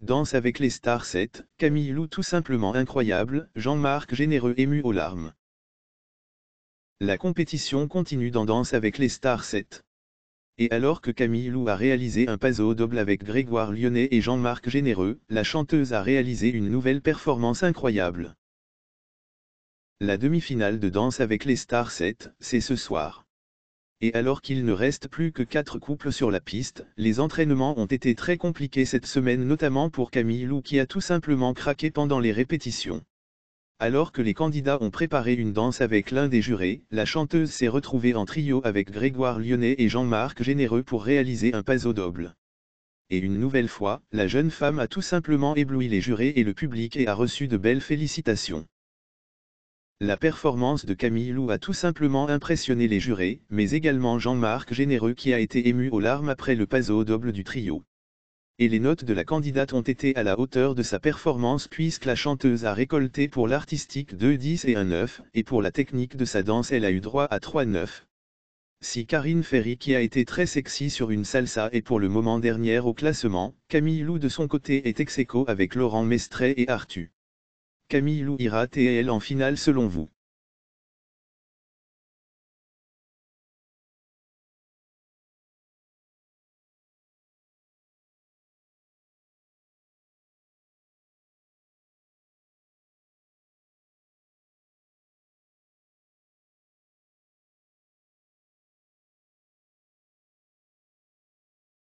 Danse avec les stars 7, Camille Lou tout simplement incroyable, Jean-Marc généreux ému aux larmes. La compétition continue dans Danse avec les stars 7. Et alors que Camille Lou a réalisé un paso double avec Grégoire Lyonnais et Jean-Marc Généreux, la chanteuse a réalisé une nouvelle performance incroyable. La demi-finale de Danse avec les stars 7, c'est ce soir et alors qu'il ne reste plus que quatre couples sur la piste, les entraînements ont été très compliqués cette semaine notamment pour Camille Lou qui a tout simplement craqué pendant les répétitions. Alors que les candidats ont préparé une danse avec l'un des jurés, la chanteuse s'est retrouvée en trio avec Grégoire Lyonnais et Jean-Marc Généreux pour réaliser un paso doble. Et une nouvelle fois, la jeune femme a tout simplement ébloui les jurés et le public et a reçu de belles félicitations. La performance de Camille Lou a tout simplement impressionné les jurés, mais également Jean-Marc Généreux qui a été ému aux larmes après le paso double du trio. Et les notes de la candidate ont été à la hauteur de sa performance puisque la chanteuse a récolté pour l'artistique 2-10 et 9, et pour la technique de sa danse elle a eu droit à 3,9. Si Karine Ferry qui a été très sexy sur une salsa est pour le moment dernier au classement, Camille Lou de son côté est ex avec Laurent Mestret et Arthur. Camille ira et elle en finale selon vous